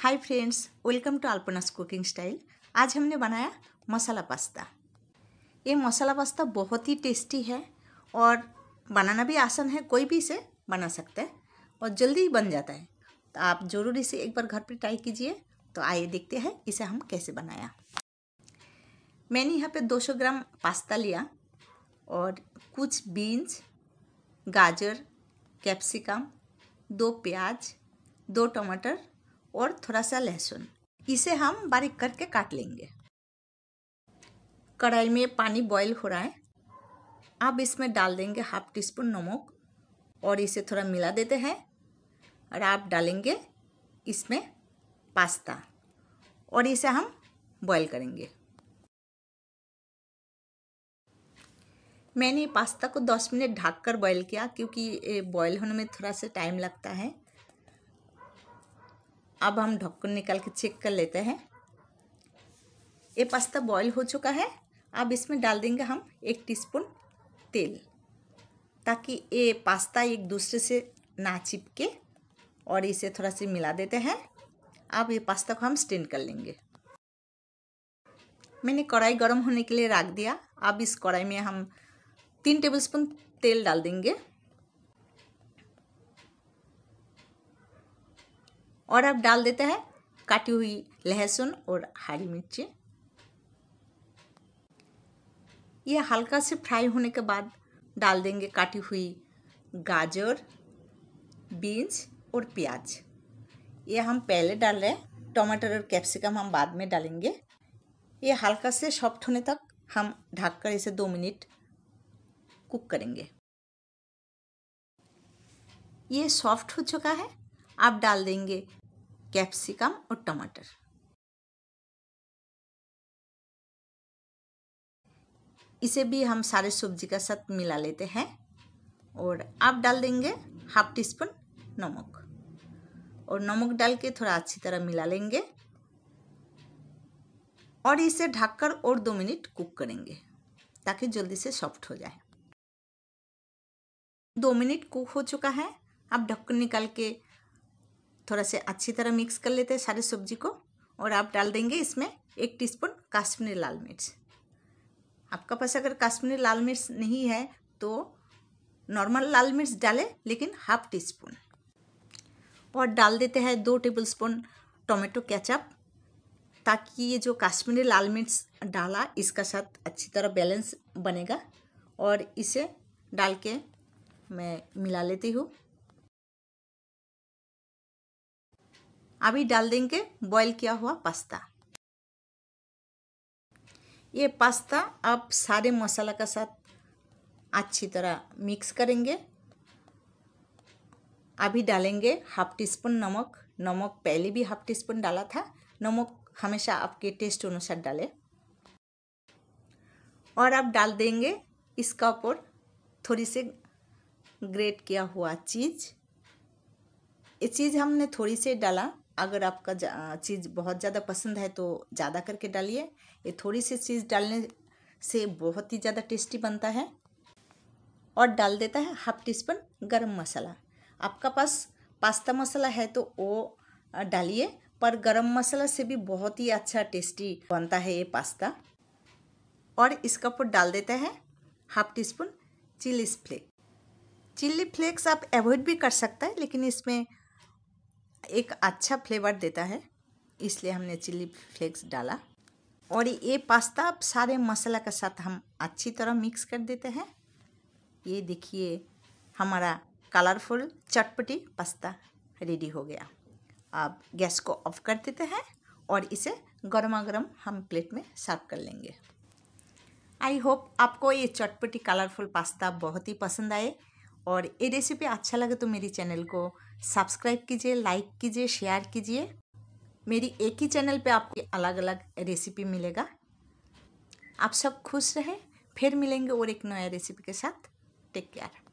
hi friends welcome to Alpana's cooking style आज हमने बनाया मसाला पास्ता ये मसाला पास्ता बहुत ही टेस्टी है और बनाना भी आसान है कोई भी इसे बना सकता है और जल्दी ही बन जाता है तो आप ज़रूर इसे एक बार घर पर ट्राई कीजिए तो आइए देखते हैं इसे हम कैसे बनाया मैंने यहाँ पे 200 ग्राम पास्ता लिया और कुछ बीन्स गाजर कैप्सिकम दो प्याज दो टमाटर और थोड़ा सा लहसुन इसे हम बारीक करके काट लेंगे कढ़ाई में पानी बॉईल हो रहा है अब इसमें डाल देंगे हाफ टी स्पून नमक और इसे थोड़ा मिला देते हैं और आप डालेंगे इसमें पास्ता और इसे हम बॉईल करेंगे मैंने पास्ता को 10 मिनट ढककर कर बॉईल किया क्योंकि बॉईल होने में थोड़ा सा टाइम लगता है अब हम ढक्कन निकाल के चेक कर लेते हैं ये पास्ता बॉईल हो चुका है अब इसमें डाल देंगे हम एक टीस्पून तेल ताकि ये पास्ता एक दूसरे से ना चिपके और इसे थोड़ा सा मिला देते हैं अब ये पास्ता को हम स्टेन कर लेंगे मैंने कढ़ाई गर्म होने के लिए रख दिया अब इस कढ़ाई में हम तीन टेबलस्पून तेल डाल देंगे और अब डाल देते हैं काटी हुई लहसुन और हरी मिर्ची ये हल्का से फ्राई होने के बाद डाल देंगे काटी हुई गाजर बीन्स और प्याज ये हम पहले डाल रहे हैं टमाटर और कैप्सिकम हम बाद में डालेंगे ये हल्का से सॉफ्ट होने तक हम ढककर कर इसे दो मिनट कुक करेंगे ये सॉफ्ट हो चुका है आप डाल देंगे कैप्सिकम और टमाटर इसे भी हम सारे सब्जी का साथ मिला लेते हैं और आप डाल देंगे हाफ टी स्पून नमक और नमक डाल के थोड़ा अच्छी तरह मिला लेंगे और इसे ढककर और दो मिनट कुक करेंगे ताकि जल्दी से सॉफ्ट हो जाए दो मिनट कुक हो चुका है आप ढक्कन निकाल के थोड़ा से अच्छी तरह मिक्स कर लेते हैं सारे सब्जी को और आप डाल देंगे इसमें एक टीस्पून काश्मीरी लाल मिर्च आपका पास अगर काश्मीरी लाल मिर्च नहीं है तो नॉर्मल लाल मिर्च डालें लेकिन हाफ टी स्पून और डाल देते हैं दो टेबल स्पून टोमेटो कैचअप ताकि ये जो काश्मीरी लाल मिर्च डाला इसका साथ अच्छी तरह बैलेंस बनेगा और इसे डाल के मैं मिला लेती हूँ अभी डाल देंगे बॉईल किया हुआ पास्ता ये पास्ता आप सारे मसाला के साथ अच्छी तरह मिक्स करेंगे अभी डालेंगे हाफ टी स्पून नमक नमक पहले भी हाफ टी स्पून डाला था नमक हमेशा आपके टेस्ट अनुसार डाले और आप डाल देंगे इसका ऊपर थोड़ी से ग्रेट किया हुआ चीज़ ये चीज़ हमने थोड़ी से डाला अगर आपका चीज़ बहुत ज़्यादा पसंद है तो ज़्यादा करके डालिए ये थोड़ी सी चीज़ डालने से बहुत ही ज़्यादा टेस्टी बनता है और डाल देता है हाफ टी स्पून गर्म मसाला आपका पास पास्ता मसाला है तो वो डालिए पर गरम मसाला से भी बहुत ही अच्छा टेस्टी बनता है ये पास्ता और इसका ऊपर डाल देते हैं half teaspoon chilli flakes chilli flakes आप अवॉइड भी कर सकते हैं लेकिन इसमें एक अच्छा फ्लेवर देता है इसलिए हमने चिल्ली फ्लेक्स डाला और ये पास्ता अब सारे मसाला के साथ हम अच्छी तरह मिक्स कर देते हैं ये देखिए हमारा कलरफुल चटपटी पास्ता रेडी हो गया अब गैस को ऑफ कर देते हैं और इसे गर्मा गर्म हम प्लेट में सर्व कर लेंगे आई होप आपको ये चटपटी कलरफुल पास्ता बहुत ही पसंद आए और ये रेसिपी अच्छा लगे तो मेरे चैनल को सब्सक्राइब कीजिए लाइक कीजिए शेयर कीजिए मेरी एक ही चैनल पे आपको अलग अलग रेसिपी मिलेगा आप सब खुश रहें फिर मिलेंगे और एक नया रेसिपी के साथ टेक केयर